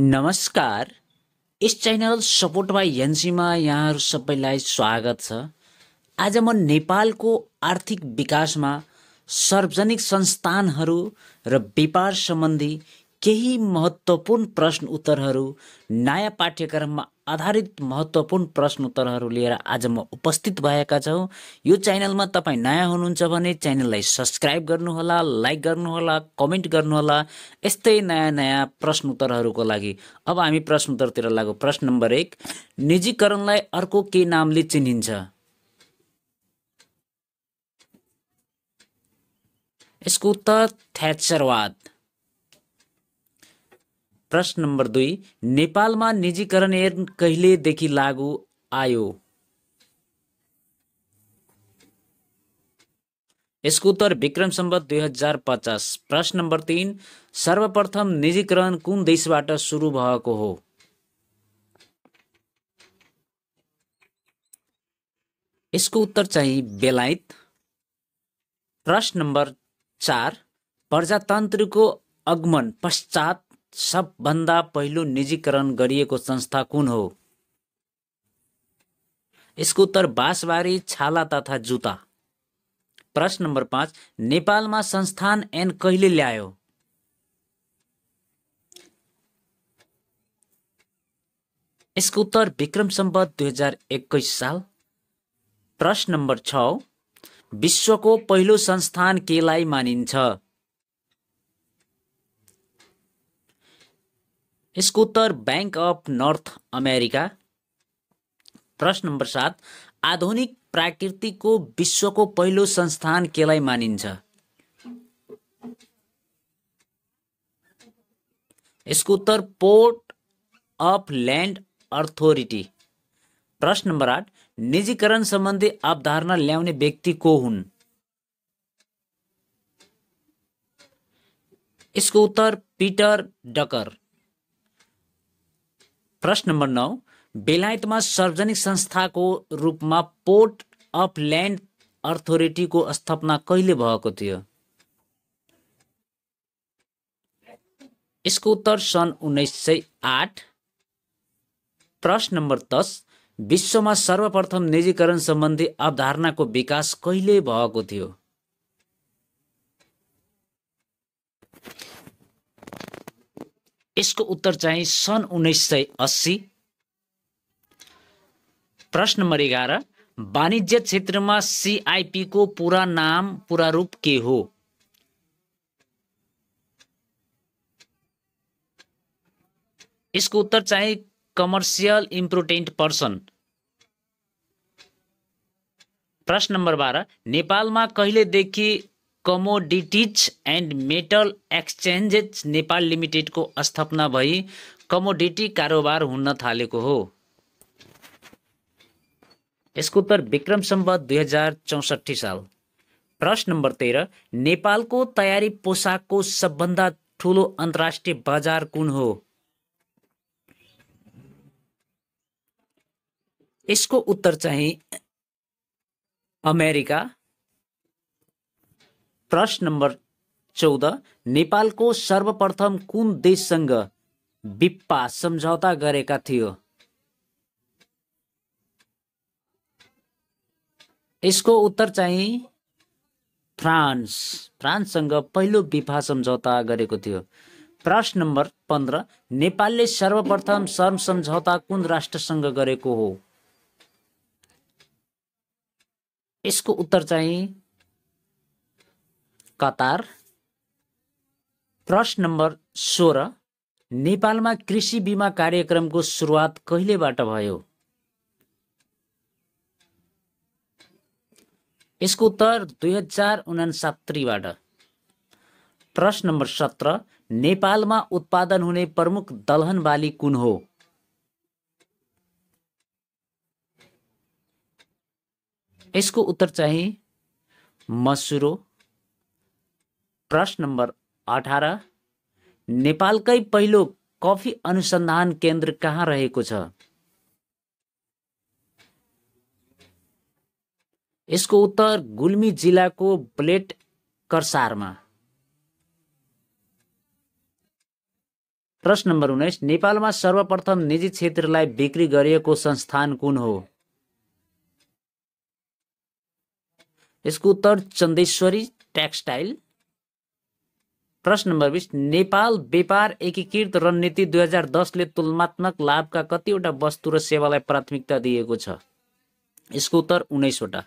नमस्कार यस channel support by एनसीमा यहाँहरू सबैलाई स्वागत छ आज म नेपालको आर्थिक विकासमा सार्वजनिक संस्थानहरू र व्यापार सम्बन्धी केही महत्त्वपूर्ण प्रश्न उत्तरहरू नयाँ पाठ्यक्रममा आधारित महत्त्वपूर्ण प्रश्न उत्तरहरू लिएर आज म उपस्थित भएका छौँ यो च्यानलमा तपाईँ नयाँ हुनुहुन्छ भने च्यानललाई सब्सक्राइब गर्नुहोला लाइक गर्नुहोला कमेन्ट गर्नुहोला यस्तै नयाँ नयाँ प्रश्न उत्तरहरूको लागि अब हामी प्रश्न उत्तरतिर लागौँ प्रश्न नम्बर एक निजीकरणलाई अर्को के नामले चिनिन्छ यसको उत्तर थ्याचरवाद प्रश्न नम्बर दुई नेपालमा निजीकरण ऐन कहिलेदेखि लागू आयो यसको उत्तर विक्रम सम्बत दुई हजार पचास प्रश्न नम्बर तिन सर्वप्रथम निजीकरण कुन देशबाट सुरु भएको हो यसको उत्तर चाहिँ बेलायत प्रश्न नम्बर चार प्रजातन्त्रको आगमन पश्चात सबभन्दा पहिलो निजीकरण गरिएको संस्था कुन हो यसको उत्तर बाँसबारी छाला तथा जुता प्रश्न नम्बर पाँच नेपालमा संस्थान एन कहिले ल्यायो यसको उत्तर विक्रम सम्बत दुई हजार एक्काइस साल प्रश्न नम्बर छ विश्वको पहिलो संस्थान केलाई मानिन्छ यसको उत्तर ब्याङ्क अफ नर्थ अमेरिका प्रश्न नम्बर सात आधुनिक प्राकृतिकको विश्वको पहिलो संस्थान केलाई मानिन्छ यसको उत्तर पोर्ट अफ ल्यान्ड अथोरिटी प्रश्न नम्बर आठ निजीकरण सम्बन्धी अवधारणा ल्याउने व्यक्ति को हुन् यसको उत्तर पिटर डकर प्रश्न नम्बर नौ बेलायतमा सार्वजनिक संस्थाको रूपमा पोर्ट अफ ल्यान्ड अथोरिटीको स्थापना कहिले भएको थियो यसको उत्तर सन् उन्नाइस सय आठ प्रश्न नम्बर दस विश्वमा सर्वप्रथम निजीकरण सम्बन्धी अवधारणाको विकास कहिले भएको थियो यसको उत्तर चाहिँ सन् उन्नाइस सय अस्सी प्रश्न नम्बर एघार वाणिज्य क्षेत्रमा सिआइपीको पुरा नाम पुरा रूप के हो यसको उत्तर चाहिँ कमर्सियल इम्पोर्टेन्ट पर्सन प्रश्न नम्बर बाह्र नेपालमा कहिलेदेखि commodities and metal exchanges Nepal limited को स्थापना भई कमोडिटी कारोबार हुन थालेको हो इसको उत्तर विक्रम संबत दुई हजार चौसठी साल प्रश्न नंबर तेरह नेपाल को तैयारी पोशाक को सब भाग ठूल अन्तर्राष्ट्रिय बजार कुन हो इसको उत्तर चाहिए अमेरिका प्रश्न नम्बर चौध नेपालको सर्वप्रथम कुन देशसँग बिप्पा सम्झौता गरेका थियो यसको उत्तर चाहिँ फ्रान्स फ्रान्ससँग पहिलो बिफा सम्झौता गरेको थियो प्रश्न नम्बर पन्ध्र नेपालले सर्वप्रथम श्रम सम्झौता कुन राष्ट्रसँग गरेको हो यसको उत्तर चाहिँ कतार प्रश्न नम्बर सोह्र नेपालमा कृषि बिमा कार्यक्रमको सुरुवात कहिलेबाट भयो यसको उत्तर दुई हजार उनासात्रीबाट प्रश्न नम्बर सत्र नेपालमा उत्पादन हुने प्रमुख दलहन बाली कुन हो यसको उत्तर चाहिँ मसुरो प्रश्न नम्बर अठार नेपालकै पहिलो कफी अनुसन्धान केन्द्र कहाँ रहेको छ यसको उत्तर गुल्मी जिल्लाको ब्लेट कर्सारमा प्रश्न नम्बर उन्नाइस नेपालमा सर्वप्रथम निजी क्षेत्रलाई बिक्री गरिएको संस्थान कुन हो यसको उत्तर चन्देश्वरी टेक्सटाइल प्रश्न नम्बर बिस नेपाल व्यापार एकीकृत रणनीति दुई हजार दसले तुलनात्मक लाभका कतिवटा वस्तु र सेवालाई प्राथमिकता दिएको छ यसको उत्तर उन्नाइसवटा